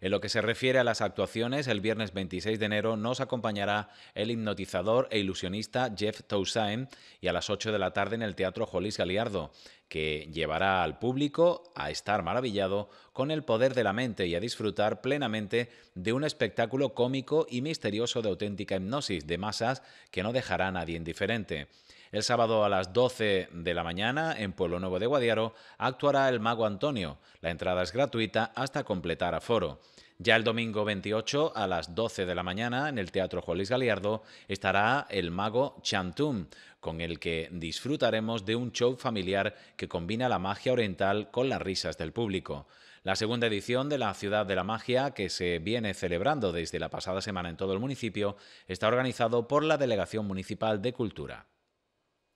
En lo que se refiere a las actuaciones, el viernes 26 de enero nos acompañará el hipnotizador e ilusionista Jeff Toussaint y a las 8 de la tarde en el Teatro Jolis Galiardo que llevará al público a estar maravillado con el poder de la mente y a disfrutar plenamente de un espectáculo cómico y misterioso de auténtica hipnosis de masas que no dejará a nadie indiferente. El sábado a las 12 de la mañana, en Pueblo Nuevo de Guadiaro, actuará el mago Antonio. La entrada es gratuita hasta completar aforo. Ya el domingo 28 a las 12 de la mañana en el Teatro Juan Luis Galiardo estará el mago Chantum, con el que disfrutaremos de un show familiar que combina la magia oriental con las risas del público. La segunda edición de la Ciudad de la Magia, que se viene celebrando desde la pasada semana en todo el municipio, está organizado por la Delegación Municipal de Cultura.